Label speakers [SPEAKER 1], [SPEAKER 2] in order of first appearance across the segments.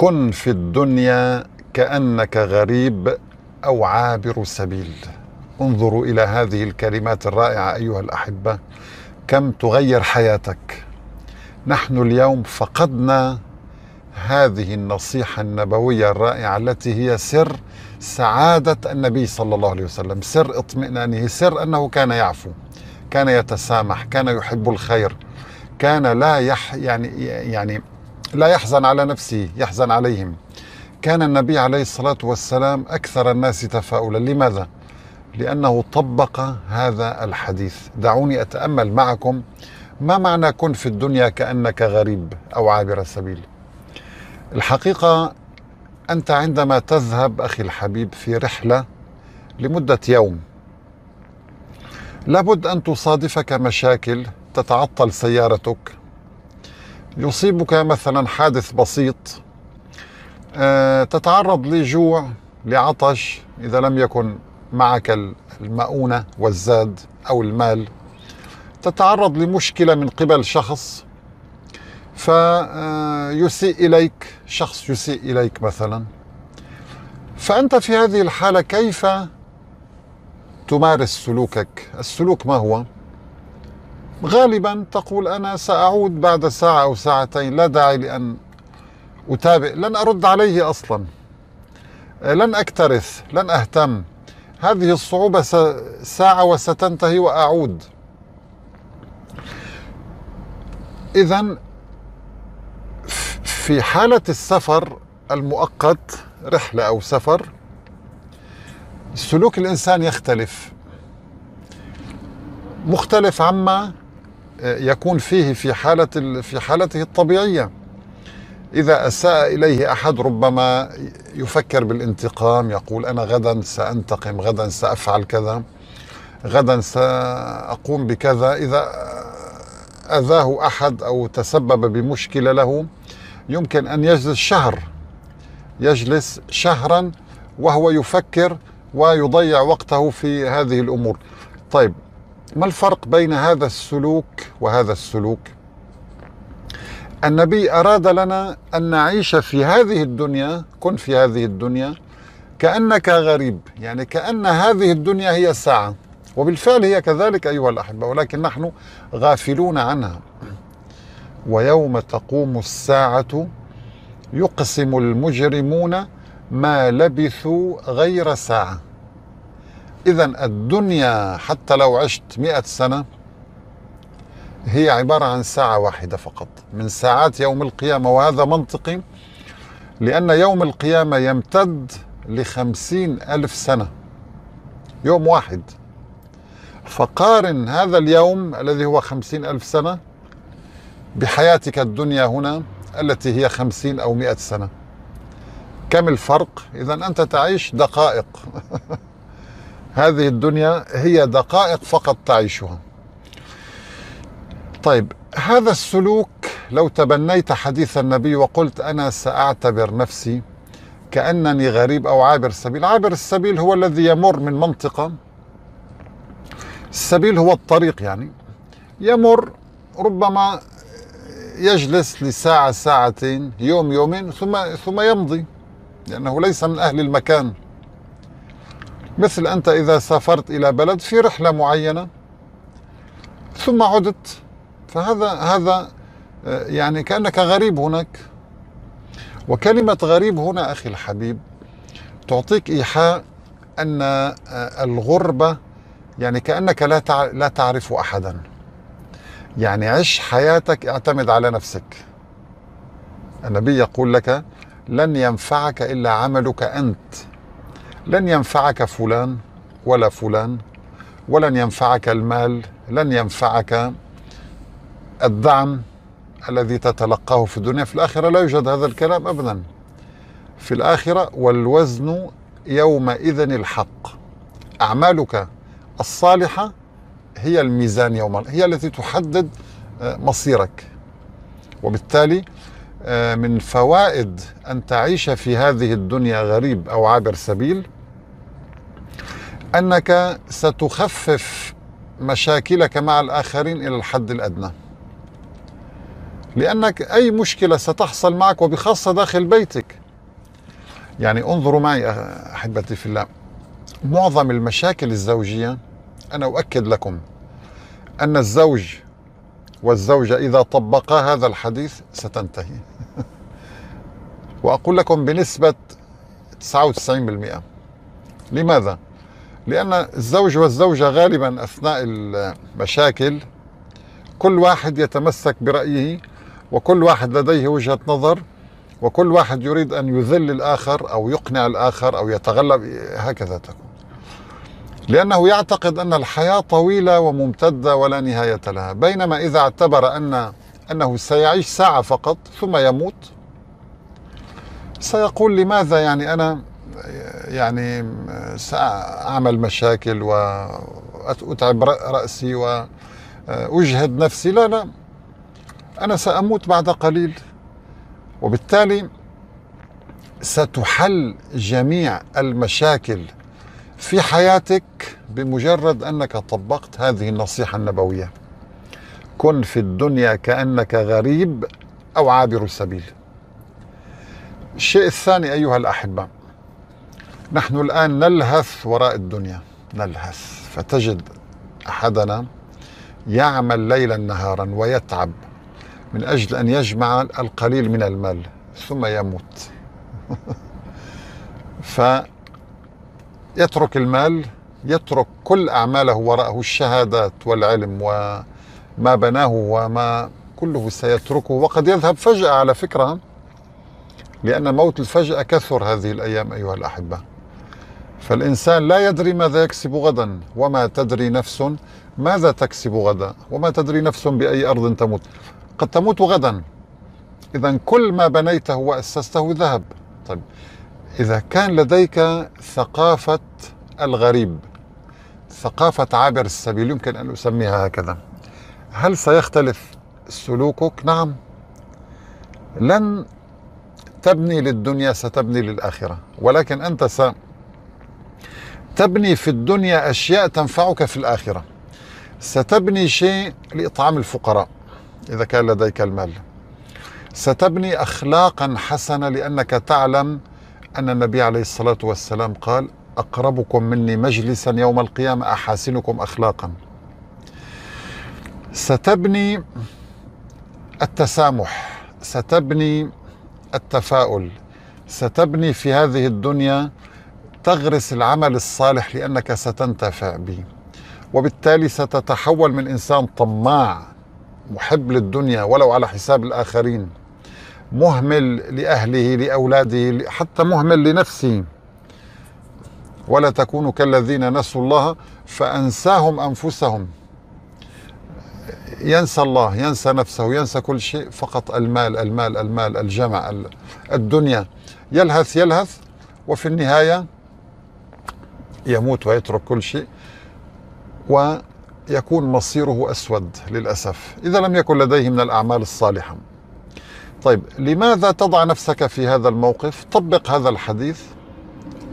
[SPEAKER 1] كن في الدنيا كانك غريب او عابر سبيل انظروا الى هذه الكلمات الرائعه ايها الاحبه كم تغير حياتك نحن اليوم فقدنا هذه النصيحه النبويه الرائعه التي هي سر سعاده النبي صلى الله عليه وسلم سر اطمئنانه سر انه كان يعفو كان يتسامح كان يحب الخير كان لا يح يعني يعني لا يحزن على نفسه يحزن عليهم كان النبي عليه الصلاة والسلام أكثر الناس تفاؤلا لماذا؟ لأنه طبق هذا الحديث دعوني أتأمل معكم ما معنى كن في الدنيا كأنك غريب أو عابر السبيل الحقيقة أنت عندما تذهب أخي الحبيب في رحلة لمدة يوم لابد أن تصادفك مشاكل تتعطل سيارتك يصيبك مثلا حادث بسيط آه، تتعرض لجوع لعطش إذا لم يكن معك المؤونة والزاد أو المال تتعرض لمشكلة من قبل شخص فيسيء آه، إليك شخص يسيء إليك مثلا فأنت في هذه الحالة كيف تمارس سلوكك السلوك ما هو؟ غالبا تقول أنا سأعود بعد ساعة أو ساعتين لا داعي لأن أتابع لن أرد عليه أصلا لن أكترث لن أهتم هذه الصعوبة ساعة وستنتهي وأعود إذا في حالة السفر المؤقت رحلة أو سفر سلوك الإنسان يختلف مختلف عما يكون فيه في حالة في حالته الطبيعية إذا أساء إليه أحد ربما يفكر بالانتقام يقول أنا غدا سأنتقم غدا سأفعل كذا غدا سأقوم بكذا إذا أذاه أحد أو تسبب بمشكلة له يمكن أن يجلس شهر يجلس شهرا وهو يفكر ويضيع وقته في هذه الأمور طيب ما الفرق بين هذا السلوك وهذا السلوك النبي اراد لنا ان نعيش في هذه الدنيا كن في هذه الدنيا كانك غريب يعني كان هذه الدنيا هي الساعه وبالفعل هي كذلك ايها الاحبه ولكن نحن غافلون عنها ويوم تقوم الساعه يقسم المجرمون ما لبثوا غير ساعه إذا الدنيا حتى لو عشت مئة سنة هي عبارة عن ساعة واحدة فقط من ساعات يوم القيامة وهذا منطقي لأن يوم القيامة يمتد لخمسين ألف سنة يوم واحد فقارن هذا اليوم الذي هو خمسين ألف سنة بحياتك الدنيا هنا التي هي خمسين أو مئة سنة كم الفرق إذا أنت تعيش دقائق هذه الدنيا هي دقائق فقط تعيشها طيب هذا السلوك لو تبنيت حديث النبي وقلت أنا سأعتبر نفسي كأنني غريب أو عابر سبيل عابر السبيل هو الذي يمر من منطقة السبيل هو الطريق يعني يمر ربما يجلس لساعة ساعتين يوم يومين ثم ثم يمضي لأنه ليس من أهل المكان مثل أنت إذا سافرت إلى بلد في رحلة معينة ثم عدت فهذا هذا آه، يعني كأنك غريب هناك وكلمة غريب هنا أخي الحبيب تعطيك إيحاء أن آه، الغربة يعني كأنك لا لا تعرف أحدا يعني عش حياتك اعتمد على نفسك النبي يقول لك لن ينفعك إلا عملك أنت لن ينفعك فلان ولا فلان ولن ينفعك المال لن ينفعك الدعم الذي تتلقاه في الدنيا في الآخرة لا يوجد هذا الكلام أبدا في الآخرة والوزن يومئذ الحق أعمالك الصالحة هي الميزان يوم هي التي تحدد آه، مصيرك وبالتالي آه، من فوائد أن تعيش في هذه الدنيا غريب أو عابر سبيل أنك ستخفف مشاكلك مع الآخرين إلى الحد الأدنى لأنك أي مشكلة ستحصل معك وبخاصة داخل بيتك يعني انظروا معي أه- أحبتي في الله معظم المشاكل الزوجية أنا أؤكد لكم أن الزوج والزوجة إذا طبقا هذا الحديث ستنتهي وأقول لكم بنسبة 99% لماذا؟ لأن الزوج والزوجة غالبا أثناء المشاكل كل واحد يتمسك برأيه وكل واحد لديه وجهة نظر وكل واحد يريد أن يذل الآخر أو يقنع الآخر أو يتغلب هكذا تكون لأنه يعتقد أن الحياة طويلة وممتدة ولا نهاية لها بينما إذا اعتبر أن أنه سيعيش ساعة فقط ثم يموت سيقول لماذا يعني أنا يعني سأعمل مشاكل وأتعب رأسي وأجهد نفسي لا لا أنا سأموت بعد قليل وبالتالي ستحل جميع المشاكل في حياتك بمجرد انك طبقت هذه النصيحه النبويه كن في الدنيا كانك غريب او عابر سبيل الشيء الثاني ايها الاحبه نحن الان نلهث وراء الدنيا نلهث فتجد احدنا يعمل ليلا نهارا ويتعب من اجل ان يجمع القليل من المال ثم يموت ف يترك المال يترك كل أعماله وراءه الشهادات والعلم وما بناه وما كله سيتركه وقد يذهب فجأة على فكرة لأن موت الفجأة كثر هذه الأيام أيها الأحبة فالإنسان لا يدري ماذا يكسب غدا وما تدري نفس ماذا تكسب غدا وما تدري نفس بأي أرض تموت قد تموت غدا إذا كل ما بنيته وأسسته ذهب طيب إذا كان لديك ثقافة الغريب ثقافة عابر السبيل يمكن أن أسميها هكذا هل سيختلف سلوكك؟ نعم لن تبني للدنيا ستبني للآخرة ولكن أنت ستبني تبني في الدنيا أشياء تنفعك في الآخرة ستبني شيء لإطعام الفقراء إذا كان لديك المال ستبني أخلاقا حسنة لأنك تعلم أن النبي عليه الصلاة والسلام قال أقربكم مني مجلسا يوم القيامة أحاسنكم أخلاقا ستبني التسامح ستبني التفاؤل ستبني في هذه الدنيا تغرس العمل الصالح لأنك ستنتفع به وبالتالي ستتحول من إنسان طماع محب للدنيا ولو على حساب الآخرين مهمل لأهله لأولاده حتى مهمل لنفسه ولا تكونوا كالذين نسوا الله فأنساهم أنفسهم ينسى الله ينسى نفسه ينسى كل شيء فقط المال المال المال الجمع الدنيا يلهث يلهث وفي النهاية يموت ويترك كل شيء ويكون مصيره أسود للأسف إذا لم يكن لديه من الأعمال الصالحة طيب لماذا تضع نفسك في هذا الموقف طبق هذا الحديث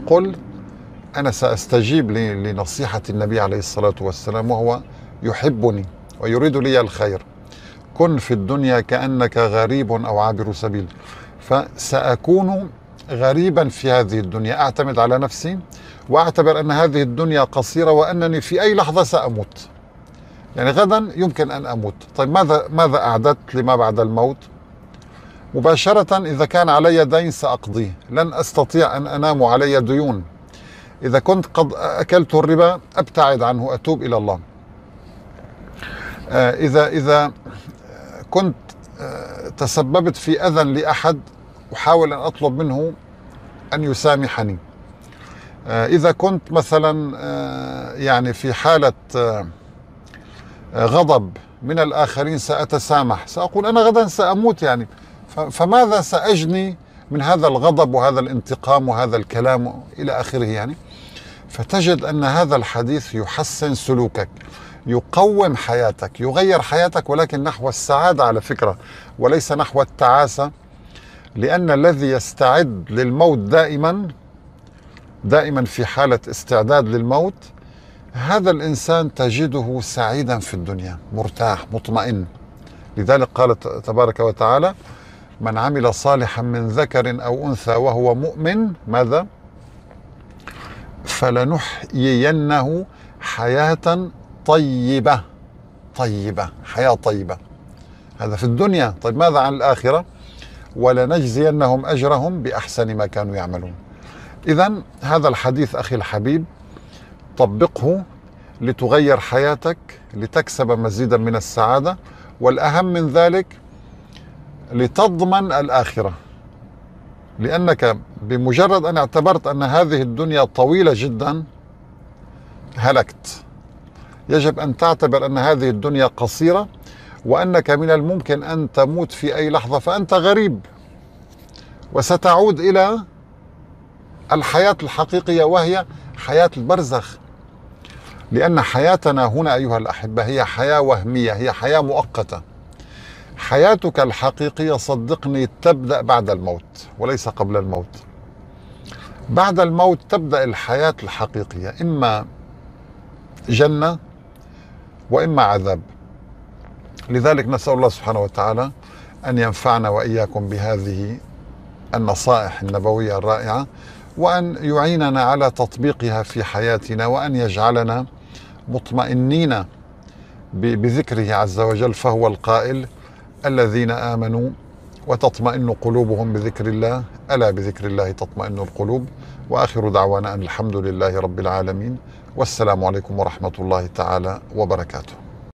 [SPEAKER 1] قل أنا سأستجيب لنصيحة النبي عليه الصلاة والسلام وهو يحبني ويريد لي الخير كن في الدنيا كأنك غريب أو عابر سبيل فسأكون غريبا في هذه الدنيا أعتمد على نفسي وأعتبر أن هذه الدنيا قصيرة وأنني في أي لحظة سأموت يعني غدا يمكن أن أموت طيب ماذا, ماذا أعددت لما بعد الموت؟ مباشرة إذا كان علي دين سأقضيه لن أستطيع أن أنام علي ديون إذا كنت قد أكلت الربا أبتعد عنه أتوب إلى الله آه، إذا إذا كنت آه، تسببت في أذى لأحد أحاول أن أطلب منه أن يسامحني آه، إذا كنت مثلا يعني في حالة غضب من الآخرين سأتسامح سأقول أنا غدا سأموت يعني فماذا سأجني من هذا الغضب وهذا الانتقام وهذا الكلام إلى آخره يعني فتجد أن هذا الحديث يحسن سلوكك يقوم حياتك يغير حياتك ولكن نحو السعادة على فكرة وليس نحو التعاسة لأن الذي يستعد للموت دائما دائما في حالة استعداد للموت هذا الإنسان تجده سعيدا في الدنيا مرتاح مطمئن لذلك قال تبارك وتعالى من عمل صالحا من ذكر أو أنثى وهو مؤمن ماذا فلنحيينه حياة طيبة طيبة حياة طيبة هذا في الدنيا طيب ماذا عن الآخرة ولنجزينهم أجرهم بأحسن ما كانوا يعملون إذا هذا الحديث أخي الحبيب طبقه لتغير حياتك لتكسب مزيدا من السعادة والأهم من ذلك لتضمن الآخرة لأنك بمجرد أن اعتبرت أن هذه الدنيا طويلة جدا هلكت يجب أن تعتبر أن هذه الدنيا قصيرة وأنك من الممكن أن تموت في أي لحظة فأنت غريب وستعود إلى الحياة الحقيقية وهي حياة البرزخ لأن حياتنا هنا أيها الأحبة هي حياة وهمية هي حياة مؤقتة حياتك الحقيقية صدقني تبدأ بعد الموت وليس قبل الموت بعد الموت تبدأ الحياة الحقيقية إما جنة وإما عذاب لذلك نسأل الله سبحانه وتعالى أن ينفعنا وإياكم بهذه النصائح النبوية الرائعة وأن يعيننا على تطبيقها في حياتنا وأن يجعلنا مطمئنين بذكره عز وجل فهو القائل الذين امنوا وتطمئن قلوبهم بذكر الله الا بذكر الله تطمئن القلوب واخر دعوانا ان الحمد لله رب العالمين والسلام عليكم ورحمه الله تعالى وبركاته